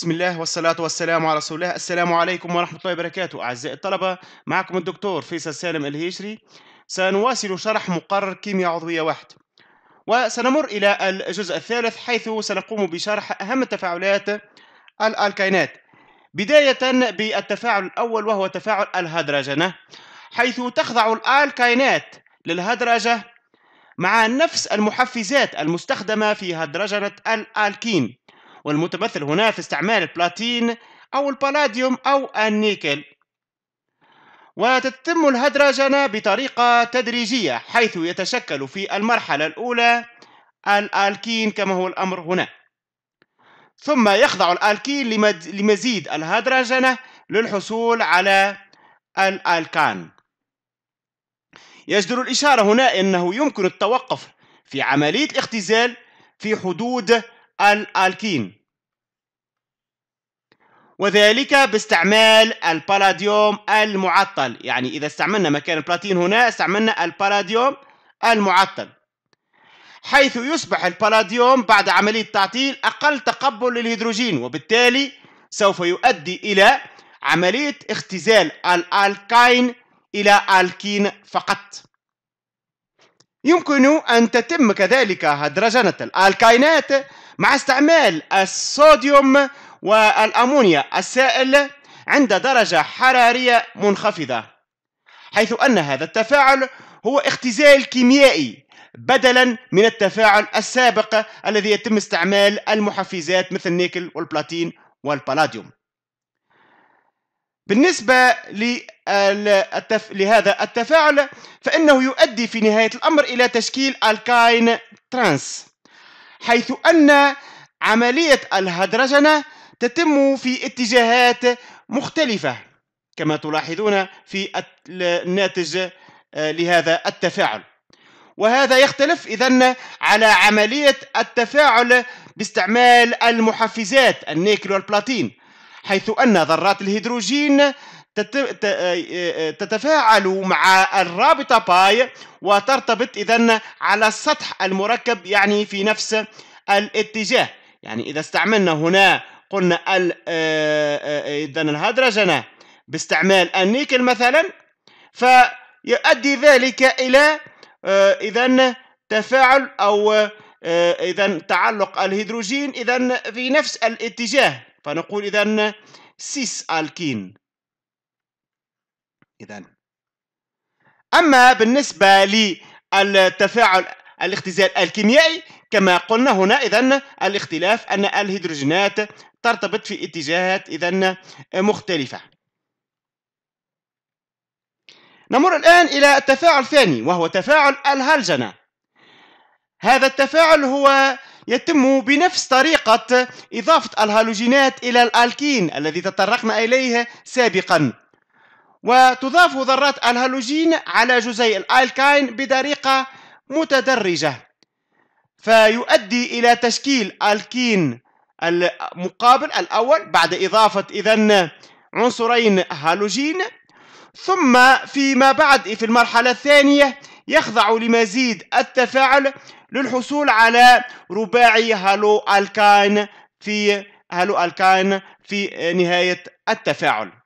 بسم الله والصلاة والسلام على رسول الله السلام عليكم ورحمة الله وبركاته أعزائي الطلبة معكم الدكتور فيصل سالم الهيشري سنواصل شرح مقرر كيمياء عضوية واحد وسنمر إلى الجزء الثالث حيث سنقوم بشرح أهم تفاعلات الألكينات بداية بالتفاعل الأول وهو تفاعل الهدرجنة حيث تخضع الألكينات للهدرجة مع نفس المحفزات المستخدمة في هدرجنة الألكين والمتمثل هنا في استعمال البلاتين أو البالاديوم أو النيكل وتتم الهدرجنة بطريقة تدريجية حيث يتشكل في المرحلة الأولى الألكين كما هو الأمر هنا ثم يخضع الألكين لمزيد الهدرجنة للحصول على الألكان يجدر الإشارة هنا أنه يمكن التوقف في عملية الاختزال في حدود الألكين وذلك باستعمال البلاديوم المعطل يعني إذا استعملنا مكان البلاتين هنا استعملنا البلاديوم المعطل حيث يصبح البلاديوم بعد عملية تعطيل أقل تقبل للهيدروجين وبالتالي سوف يؤدي إلى عملية اختزال الألكين إلى ألكين فقط يمكن أن تتم كذلك هدرجنة الكائنات مع استعمال الصوديوم والأمونيا السائل عند درجة حرارية منخفضة حيث أن هذا التفاعل هو اختزال كيميائي بدلا من التفاعل السابق الذي يتم استعمال المحفزات مثل النيكل والبلاتين والبلاديوم بالنسبة لهذا التفاعل فإنه يؤدي في نهاية الأمر إلى تشكيل الكاين ترانس حيث أن عملية الهدرجنة تتم في اتجاهات مختلفة كما تلاحظون في الناتج آه، لهذا التفاعل وهذا يختلف إذا على عملية التفاعل باستعمال المحفزات النيكل والبلاتين حيث أن ذرات الهيدروجين آه، آه، تتفاعل مع الرابطة باي وترتبط إذا على السطح المركب يعني في نفس الاتجاه يعني إذا استعملنا هنا قلنا آه، إذا الهيدروجين باستعمال النيكل مثلا فيؤدي ذلك إلى إذا تفاعل أو إذا تعلق الهيدروجين إذا في نفس الاتجاه فنقول إذا سيس ألكين إذا أما بالنسبة للتفاعل الاختزال الكيميائي كما قلنا هنا إذا الاختلاف أن الهيدروجينات ترتبط في اتجاهات إذا مختلفة نمر الآن إلى التفاعل الثاني وهو تفاعل الهلجنة هذا التفاعل هو يتم بنفس طريقة إضافة الهالوجينات إلى الألكين الذي تطرقنا إليه سابقا وتضاف ذرات الهالوجين على جزيء الألكين بطريقة متدرجة فيؤدي إلى تشكيل ألكين المقابل الأول بعد إضافة إذا عنصرين هالوجين ثم فيما بعد في المرحلة الثانية يخضع لمزيد التفاعل للحصول على رباعي هالو الكاين في هالو الكاين في نهاية التفاعل